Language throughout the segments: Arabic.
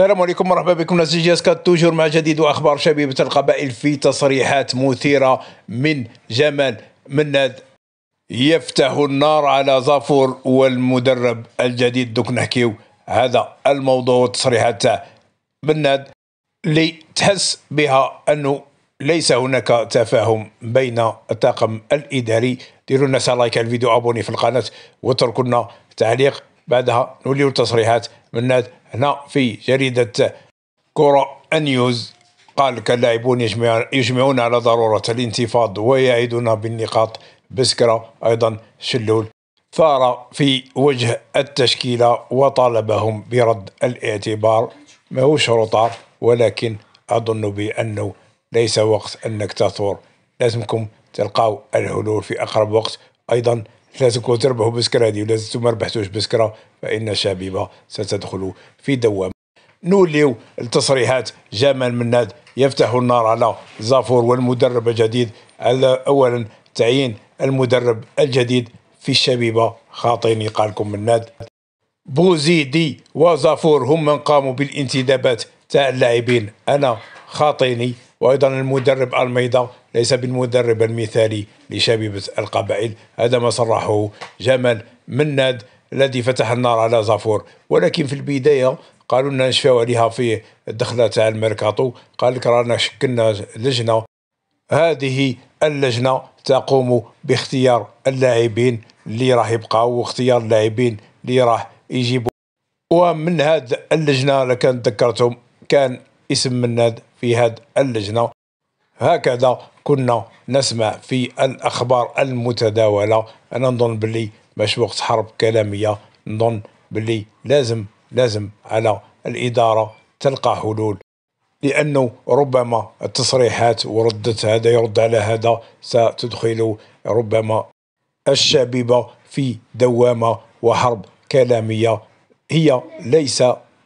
السلام عليكم مرحبا بكم ناس جي اس توجور مع جديد واخبار شبيبه القبائل في تصريحات مثيره من جمال مناد يفتح النار على زافور والمدرب الجديد دوك نحكيو هذا الموضوع تصريحات مناد اللي تحس بها انه ليس هناك تفاهم بين الطاقم الاداري ديروا لنا لايك على الفيديو ابوني في القناه واتركوا لنا تعليق بعدها نوليو التصريحات من هنا في جريدة كرة نيوز قال كاللاعبون يجمعون على ضرورة الانتفاض ويعيدون بالنقاط بسكرة أيضا شلول ثار في وجه التشكيلة وطالبهم برد الاعتبار ماهوش رطار ولكن أظن بأنه ليس وقت أنك تثور لازمكم تلقاو الحلول في أقرب وقت أيضا لازمكم تربحوا بسكرة هذه ولازم ما ربحتوش بسكرة فإن شبيبة ستدخل في دوامة نوليو التصريحات جمال مناد يفتح النار على زافور والمدرب الجديد على أولا تعيين المدرب الجديد في الشبيبة خاطيني قالكم مناد بوزيدي وزافور هم من قاموا بالانتدابات تاع اللاعبين أنا خاطيني وأيضا المدرب ألميدا ليس بالمدرب المثالي لشبيبة القبائل هذا ما صرحه جمال مناد الذي فتح النار على زافور ولكن في البداية قالوا لنا نشفاو عليها في الدخلة تاع الميركاتو قال لك رانا شكلنا لجنة هذه اللجنة تقوم باختيار اللاعبين اللي راح يبقاو واختيار اللاعبين اللي راح يجيبوا ومن هذه اللجنة لكان ذكرتهم كان اسم مناد في هذه اللجنة هكذا كنا نسمع في الأخبار المتداولة أنا نظن بلي مش وقت حرب كلامية نظن بلي لازم لازم على الإدارة تلقى حلول لأنه ربما التصريحات وردت هذا يرد على هذا ستدخل ربما الشبيبة في دوامة وحرب كلامية هي ليس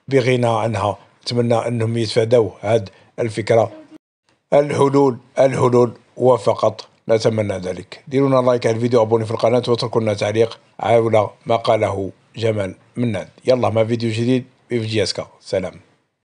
بغنى عنها نتمنى انهم يتفادوا هذه الفكره الحلول الحلول وفقط نتمنى ذلك ديرونا لايك على الفيديو ابوني في القناه واتركوا لنا تعليق على ما قاله جمال مناد يلا مع فيديو جديد في جي سلام